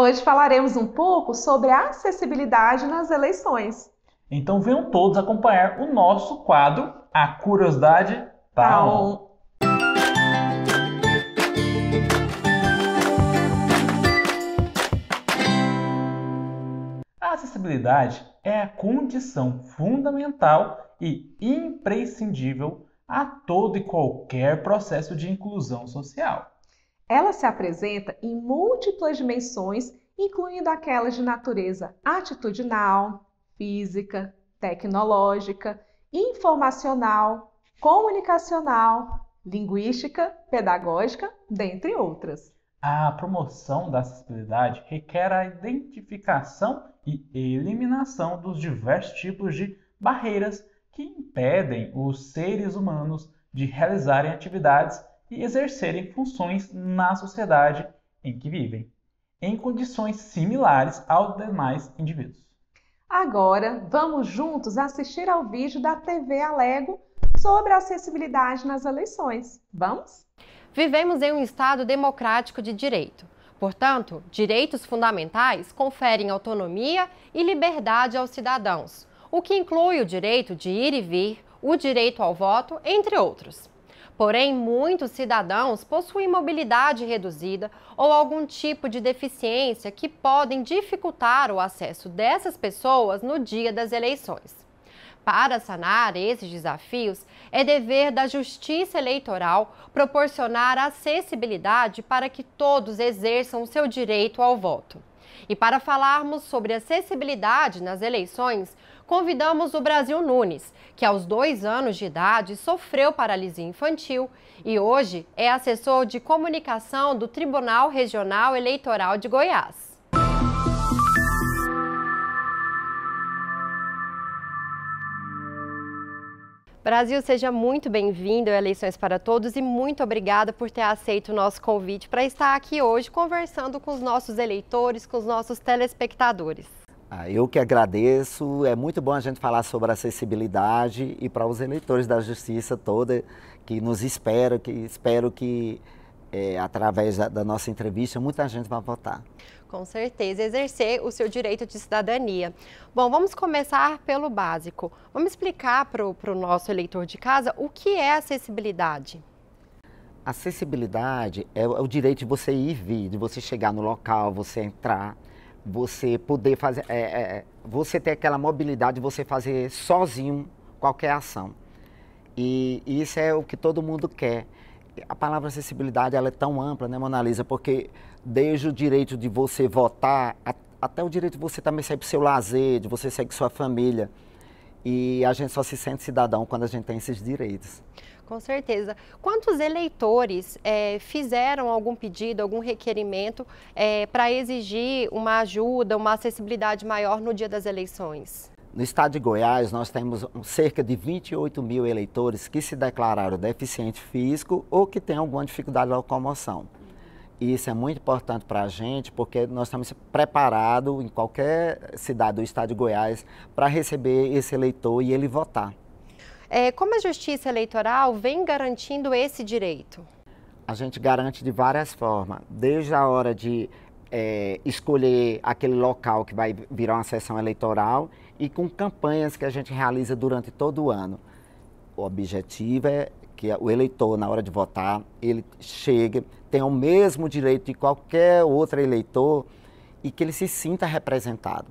Hoje falaremos um pouco sobre a acessibilidade nas eleições. Então venham todos acompanhar o nosso quadro A Curiosidade tá, tá On. A acessibilidade é a condição fundamental e imprescindível a todo e qualquer processo de inclusão social. Ela se apresenta em múltiplas dimensões, incluindo aquelas de natureza atitudinal, física, tecnológica, informacional, comunicacional, linguística, pedagógica, dentre outras. A promoção da acessibilidade requer a identificação e eliminação dos diversos tipos de barreiras que impedem os seres humanos de realizarem atividades e exercerem funções na sociedade em que vivem, em condições similares aos demais indivíduos. Agora, vamos juntos assistir ao vídeo da TV Alego sobre a acessibilidade nas eleições. Vamos? Vivemos em um Estado democrático de direito. Portanto, direitos fundamentais conferem autonomia e liberdade aos cidadãos, o que inclui o direito de ir e vir, o direito ao voto, entre outros. Porém, muitos cidadãos possuem mobilidade reduzida ou algum tipo de deficiência que podem dificultar o acesso dessas pessoas no dia das eleições. Para sanar esses desafios, é dever da Justiça Eleitoral proporcionar acessibilidade para que todos exerçam o seu direito ao voto. E para falarmos sobre acessibilidade nas eleições, convidamos o Brasil Nunes, que aos dois anos de idade sofreu paralisia infantil e hoje é assessor de comunicação do Tribunal Regional Eleitoral de Goiás. Brasil, seja muito bem-vindo a Eleições para Todos e muito obrigada por ter aceito o nosso convite para estar aqui hoje conversando com os nossos eleitores, com os nossos telespectadores. Ah, eu que agradeço. É muito bom a gente falar sobre acessibilidade e para os eleitores da justiça toda que nos espera, que espero que é, através da, da nossa entrevista muita gente vai votar. Com certeza, exercer o seu direito de cidadania. Bom, vamos começar pelo básico. Vamos explicar para o nosso eleitor de casa o que é acessibilidade. Acessibilidade é, é o direito de você ir e vir, de você chegar no local, você entrar você poder fazer, é, é, é, você ter aquela mobilidade, você fazer sozinho qualquer ação. E, e, isso é o que todo mundo quer. A palavra acessibilidade ela é tão ampla, né, Monalisa? Porque desde o direito de você votar a, até o direito de você também sair para o seu lazer, de você sair com sua família. E a gente só se sente cidadão quando a gente tem esses direitos. Com certeza. Quantos eleitores é, fizeram algum pedido, algum requerimento é, para exigir uma ajuda, uma acessibilidade maior no dia das eleições? No estado de Goiás, nós temos cerca de 28 mil eleitores que se declararam deficiente físico ou que têm alguma dificuldade de locomoção. E isso é muito importante para a gente, porque nós estamos preparados em qualquer cidade do estado de Goiás para receber esse eleitor e ele votar. É, como a Justiça Eleitoral vem garantindo esse direito? A gente garante de várias formas, desde a hora de é, escolher aquele local que vai virar uma sessão eleitoral e com campanhas que a gente realiza durante todo o ano. O objetivo é que o eleitor, na hora de votar, ele chegue, tenha o mesmo direito de qualquer outro eleitor e que ele se sinta representado.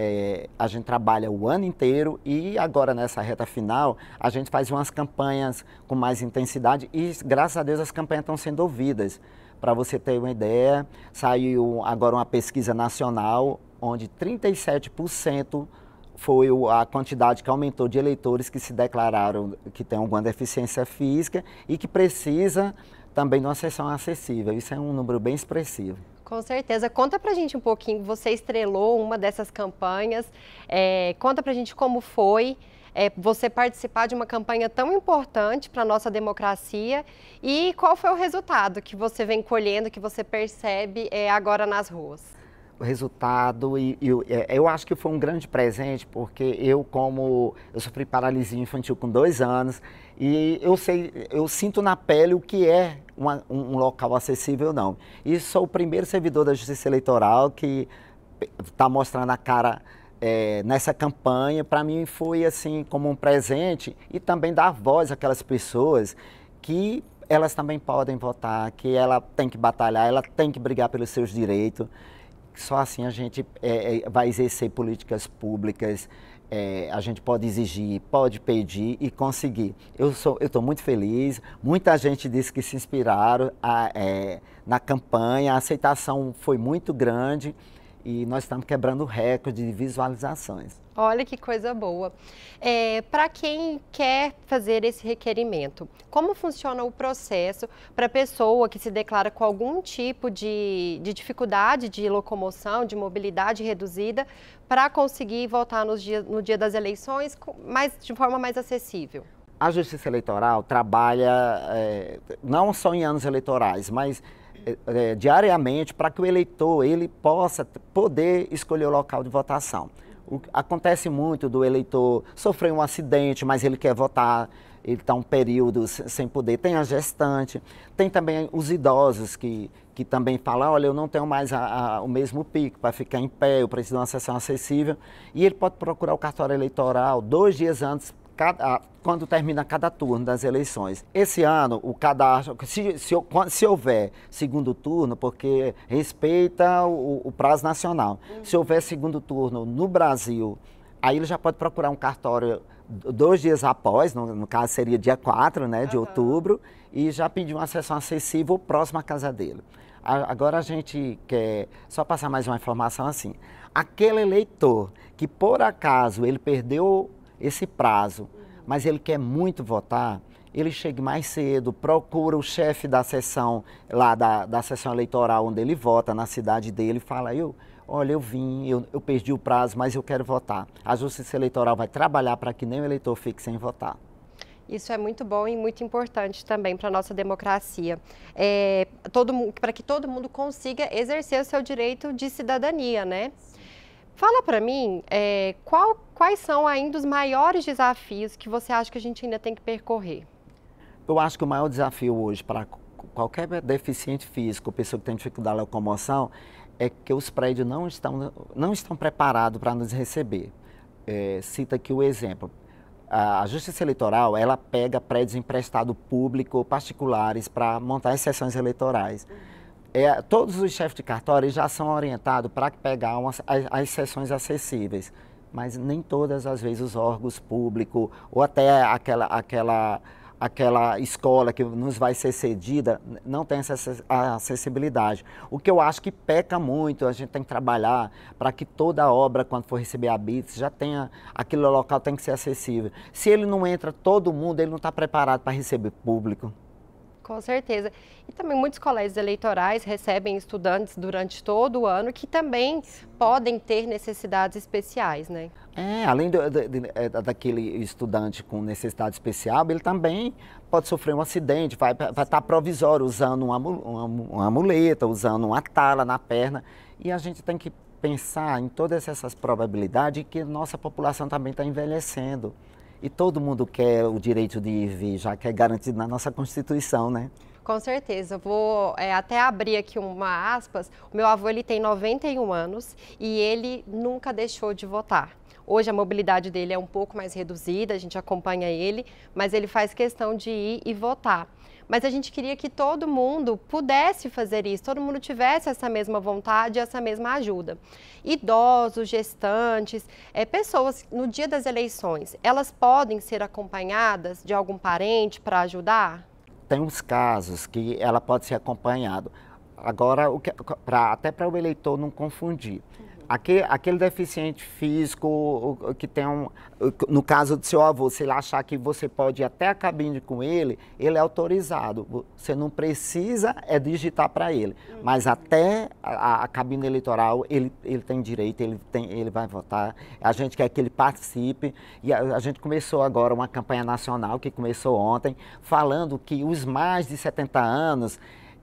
É, a gente trabalha o ano inteiro e agora nessa reta final a gente faz umas campanhas com mais intensidade e graças a Deus as campanhas estão sendo ouvidas. Para você ter uma ideia, saiu agora uma pesquisa nacional onde 37% foi a quantidade que aumentou de eleitores que se declararam que têm alguma deficiência física e que precisa também de uma sessão acessível. Isso é um número bem expressivo. Com certeza. Conta pra gente um pouquinho, você estrelou uma dessas campanhas, é, conta pra gente como foi é, você participar de uma campanha tão importante para a nossa democracia e qual foi o resultado que você vem colhendo, que você percebe é, agora nas ruas? O resultado e, e, é, eu acho que foi um grande presente porque eu como eu sofri paralisia infantil com dois anos e eu sei eu sinto na pele o que é uma, um local acessível, não. E sou o primeiro servidor da Justiça Eleitoral que está mostrando a cara é, nessa campanha. Para mim foi assim como um presente e também dar voz àquelas pessoas que elas também podem votar, que ela tem que batalhar, ela tem que brigar pelos seus direitos. Só assim a gente é, é vai exercer políticas públicas é, a gente pode exigir, pode pedir e conseguir. Eu sou, eu estou muito feliz. Muita gente disse que se inspiraram a, é, na campanha. A aceitação foi muito grande e nós estamos quebrando recorde de visualizações. Olha que coisa boa. É, para quem quer fazer esse requerimento, como funciona o processo para a pessoa que se declara com algum tipo de, de dificuldade de locomoção, de mobilidade reduzida, para conseguir votar no dia, no dia das eleições, mais de forma mais acessível? A Justiça Eleitoral trabalha é, não só em anos eleitorais, mas é, diariamente para que o eleitor ele possa poder escolher o local de votação. O, acontece muito do eleitor sofrer um acidente, mas ele quer votar, ele está um período sem poder. Tem a gestante, tem também os idosos que, que também falam, olha, eu não tenho mais a, a, o mesmo pico para ficar em pé, eu preciso de uma sessão acessível. E ele pode procurar o cartório eleitoral dois dias antes cada, quando termina cada turno das eleições. Esse ano, o cadastro, se, se, se houver segundo turno, porque respeita o, o prazo nacional, uhum. se houver segundo turno no Brasil, aí ele já pode procurar um cartório dois dias após, no, no caso seria dia 4 né, de uhum. outubro, e já pedir uma sessão acessível próxima à casa dele. A, agora a gente quer só passar mais uma informação assim. Aquele eleitor que por acaso ele perdeu esse prazo, mas ele quer muito votar, ele chega mais cedo, procura o chefe da sessão, lá da, da sessão eleitoral onde ele vota, na cidade dele, fala, eu, olha, eu vim, eu, eu perdi o prazo, mas eu quero votar. A Justiça Eleitoral vai trabalhar para que nem o eleitor fique sem votar. Isso é muito bom e muito importante também para a nossa democracia. É, para que todo mundo consiga exercer o seu direito de cidadania, né? Sim. Fala para mim é, qual, quais são ainda os maiores desafios que você acha que a gente ainda tem que percorrer? Eu acho que o maior desafio hoje para qualquer deficiente físico, pessoa que tem dificuldade de locomoção, é que os prédios não estão, não estão preparados para nos receber. É, cita aqui o exemplo. A, Justiça Eleitoral, ela pega prédios emprestados público ou particulares para montar as sessões eleitorais. Uhum é, todos os chefes de cartório já são orientados para pegar umas, as, as sessões acessíveis, mas nem todas as vezes os órgãos públicos ou até aquela, aquela, aquela escola que nos vai ser cedida não tem essa acessibilidade. O que eu acho que peca muito, a gente tem que trabalhar para que toda obra, quando for receber a BITS, já tenha, aquele local tem que ser acessível. Se ele não entra todo mundo, ele não está preparado para receber público. Com certeza. E também muitos colégios eleitorais recebem estudantes durante todo o ano que também podem ter necessidades especiais, né? É, além do, é, daquele estudante com necessidade especial, ele também pode sofrer um acidente, vai, vai estar provisório usando uma, uma, uma muleta, usando uma tala na perna. E a gente tem que pensar em todas essas probabilidades que nossa população também está envelhecendo. E todo mundo quer o direito de ir e vir, já que é garantido na nossa Constituição, né? Com certeza. vou é, até abrir aqui uma aspas. O meu avô ele tem 91 anos e ele nunca deixou de votar. Hoje a mobilidade dele é um pouco mais reduzida, a gente acompanha ele, mas ele faz questão de ir e votar mas a gente queria que todo mundo pudesse fazer isso, todo mundo tivesse essa mesma vontade, essa mesma ajuda. Idosos, gestantes, é, pessoas no dia das eleições, elas podem ser acompanhadas de algum parente para ajudar? Tem uns casos que ela pode ser acompanhada. Agora, que, pra, até para o eleitor não confundir. Uhum. Aquele, aquele deficiente físico que tem um. No caso do seu avô, se ele achar que você pode ir até a cabine com ele, ele é autorizado. Você não precisa é digitar para ele. Uhum. Mas até a, a, cabine eleitoral, ele, ele tem direito, ele, tem, ele vai votar. A gente quer que ele participe. E a, a gente começou agora uma campanha nacional, que começou ontem, falando que os mais de 70 anos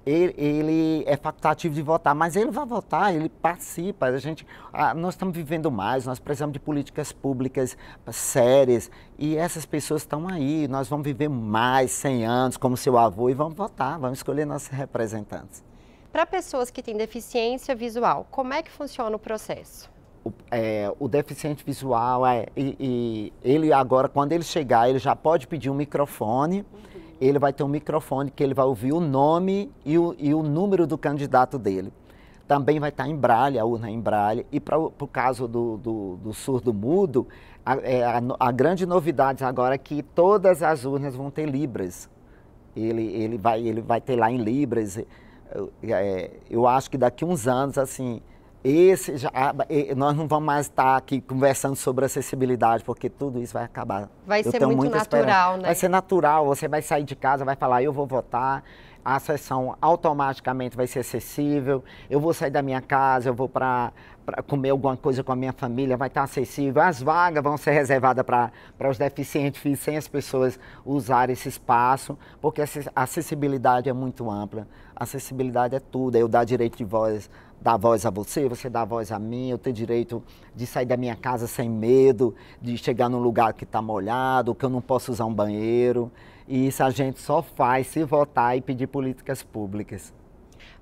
ele, ele, é facultativo de votar, mas ele vai votar, ele participa. A gente, a, nós estamos vivendo mais, nós precisamos de políticas públicas sérias e essas pessoas estão aí. Nós vamos viver mais 100 anos como seu avô e vamos votar, vamos escolher nossos representantes. Para pessoas que têm deficiência visual, como é que funciona o processo? O, é, o, deficiente visual é, e, e, ele agora quando ele chegar ele já pode pedir um microfone uhum ele vai ter um microfone que ele vai ouvir o nome e o, e o número do candidato dele. Também vai estar em braille, a urna é em braille. E para o caso do, do, do surdo-mudo, a, é, a, a grande novidade agora é que todas as urnas vão ter libras. Ele, ele, vai, ele vai ter lá em libras. Eu, é, eu acho que daqui uns anos, assim, esse já, ah, nós não vamos mais estar tá aqui conversando sobre acessibilidade, porque tudo isso vai acabar. Vai eu ser muito natural, né? Vai ser natural, você vai sair de casa, vai falar, eu vou votar, a sessão automaticamente vai ser acessível, eu vou sair da minha casa, eu vou para comer alguma coisa com a minha família, vai estar acessível, as vagas vão ser reservadas para os deficientes sem as pessoas usarem esse espaço, porque a acessibilidade é muito ampla, a acessibilidade é tudo, é eu dar direito de voz dar voz a você, você dá voz a mim, eu tenho direito de sair da minha casa sem medo, de chegar num lugar que está molhado, que eu não posso usar um banheiro. E isso a gente só faz se votar e pedir políticas públicas.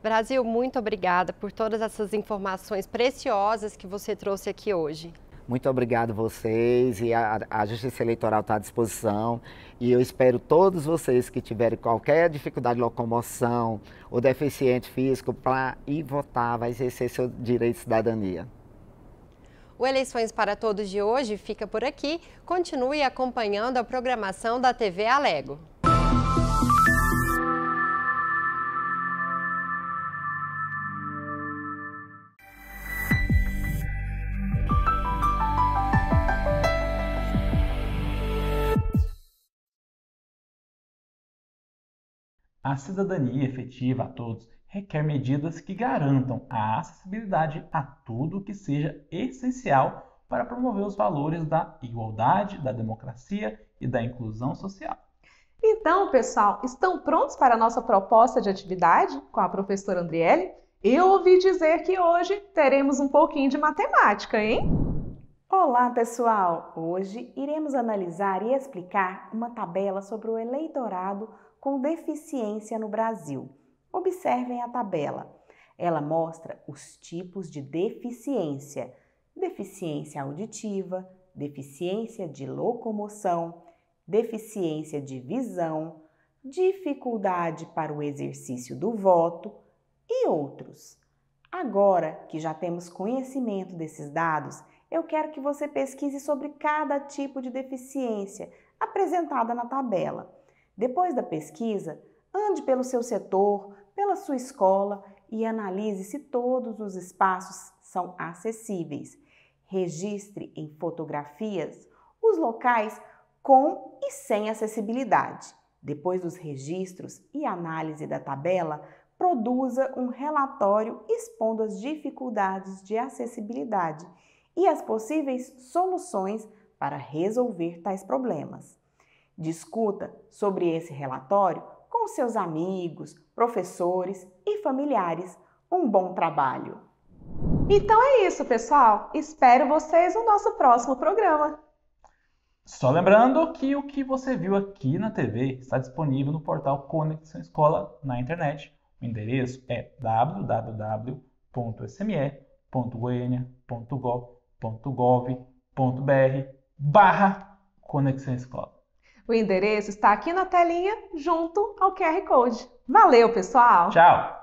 Brasil, muito obrigada por todas essas informações preciosas que você trouxe aqui hoje. Muito obrigado vocês e a, a Justiça Eleitoral está à disposição. E eu espero todos vocês que tiverem qualquer dificuldade de locomoção ou deficiente físico para ir votar, vai exercer seu direito de cidadania. O Eleições para Todos de hoje fica por aqui. Continue acompanhando a programação da TV Alego. A cidadania efetiva a todos requer medidas que garantam a acessibilidade a tudo que seja essencial para promover os valores da igualdade, da democracia e da inclusão social. Então, pessoal, estão prontos para a nossa proposta de atividade com a professora Andriele? Eu ouvi dizer que hoje teremos um pouquinho de matemática, hein? Olá, pessoal! Hoje iremos analisar e explicar uma tabela sobre o eleitorado com deficiência no Brasil. Observem a tabela. Ela mostra os tipos de deficiência: deficiência auditiva, deficiência de locomoção, deficiência de visão, dificuldade para o exercício do voto e outros. Agora que já temos conhecimento desses dados, eu quero que você pesquise sobre cada tipo de deficiência apresentada na tabela. Depois da pesquisa, ande pelo seu setor, pela sua escola e analise se todos os espaços são acessíveis. Registre em fotografias os locais com e sem acessibilidade. Depois dos registros e análise da tabela, produza um relatório expondo as dificuldades de acessibilidade e as possíveis soluções para resolver tais problemas. Discuta sobre esse relatório com seus amigos, professores e familiares. Um bom trabalho! Então é isso, pessoal. Espero vocês no nosso próximo programa. Só lembrando que o que você viu aqui na TV está disponível no portal Conexão Escola na internet. O endereço é www.sme.goiania.gov.br barra Conexão Escola. O endereço está aqui na telinha junto ao QR Code. Valeu, pessoal! Tchau!